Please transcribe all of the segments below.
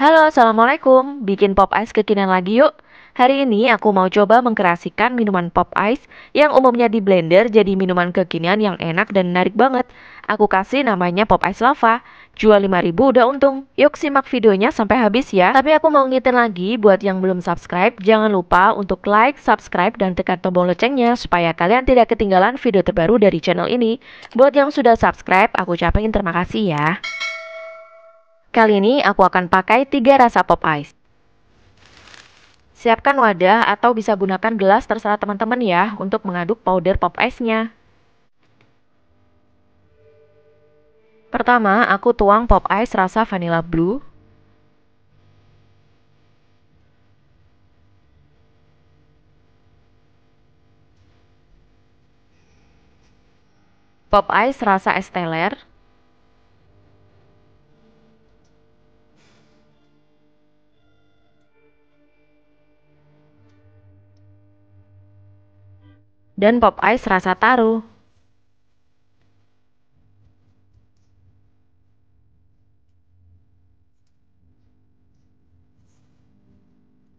Halo, Assalamualaikum. Bikin pop ice kekinian lagi yuk. Hari ini aku mau coba mengkreasikan minuman pop ice yang umumnya di blender jadi minuman kekinian yang enak dan menarik banget. Aku kasih namanya pop ice lava. Jual 5000 udah untung. Yuk simak videonya sampai habis ya. Tapi aku mau ngingetin lagi buat yang belum subscribe, jangan lupa untuk like, subscribe, dan tekan tombol loncengnya supaya kalian tidak ketinggalan video terbaru dari channel ini. Buat yang sudah subscribe, aku ucapin terima kasih ya. Kali ini aku akan pakai 3 rasa pop ice. Siapkan wadah atau bisa gunakan gelas terserah teman-teman ya untuk mengaduk powder pop ice-nya. Pertama, aku tuang pop ice rasa vanilla blue. Pop ice rasa esteler. dan pop ice rasa taro.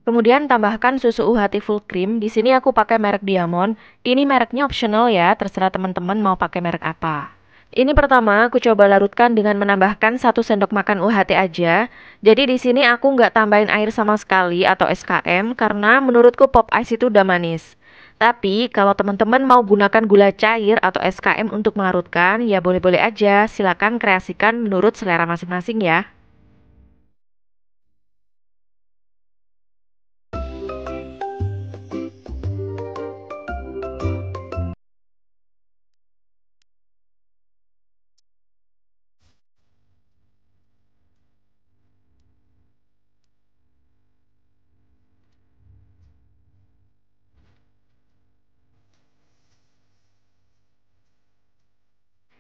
Kemudian tambahkan susu UHT full cream. Di sini aku pakai merek Diamond. Ini mereknya optional ya, terserah teman-teman mau pakai merek apa. Ini pertama aku coba larutkan dengan menambahkan satu sendok makan UHT aja. Jadi di sini aku nggak tambahin air sama sekali atau SKM karena menurutku pop ice itu udah manis. Tapi kalau teman-teman mau gunakan gula cair atau SKM untuk melarutkan, ya boleh-boleh aja. Silakan kreasikan menurut selera masing-masing ya.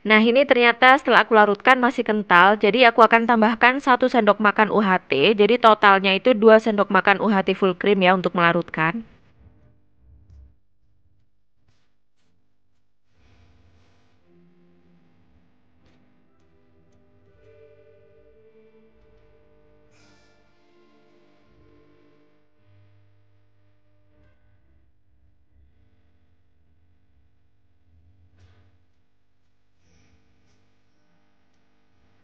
Nah ini ternyata setelah aku larutkan masih kental, jadi aku akan tambahkan satu sendok makan UHT, jadi totalnya itu dua sendok makan UHT full cream ya untuk melarutkan.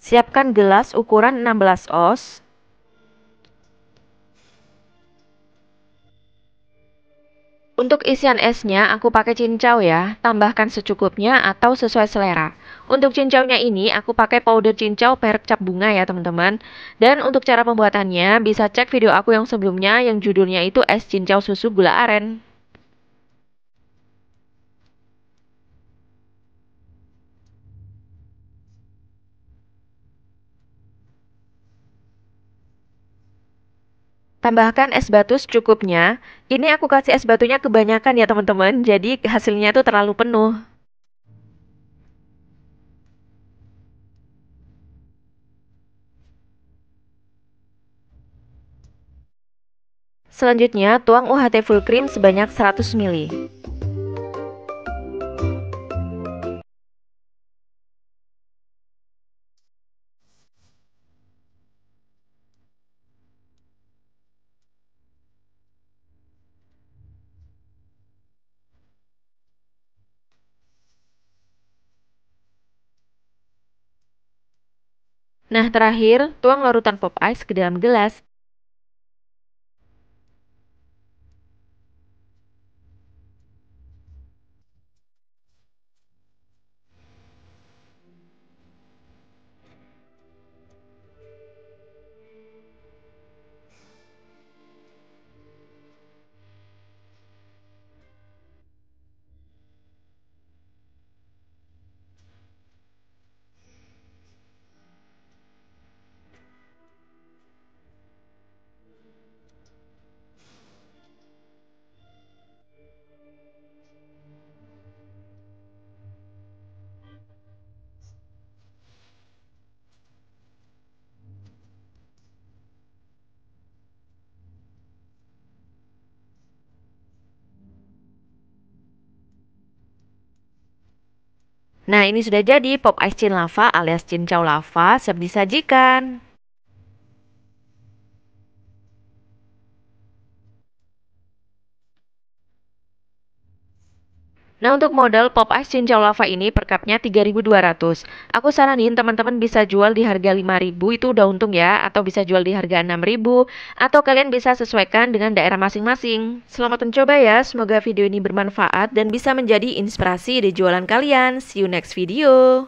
Siapkan gelas ukuran 16 oz. Untuk isian esnya, aku pakai cincau ya. Tambahkan secukupnya atau sesuai selera. Untuk cincaunya ini, aku pakai powder cincau perk cap bunga ya teman-teman. Dan untuk cara pembuatannya, bisa cek video aku yang sebelumnya yang judulnya itu es cincau susu gula aren. tambahkan es batu secukupnya. Ini aku kasih es batunya kebanyakan ya teman-teman, jadi hasilnya tuh terlalu penuh. Selanjutnya, tuang UHT full cream sebanyak 100 ml. Nah, terakhir, tuang larutan pop ice ke dalam gelas Nah, ini sudah jadi pop ice cin lava alias cincau lava siap disajikan. Nah untuk model Pop Ice Cincau Lava ini per cupnya 3200 Aku saranin teman-teman bisa jual di harga 5000 itu udah untung ya Atau bisa jual di harga 6000 Atau kalian bisa sesuaikan dengan daerah masing-masing Selamat mencoba ya, semoga video ini bermanfaat dan bisa menjadi inspirasi di jualan kalian See you next video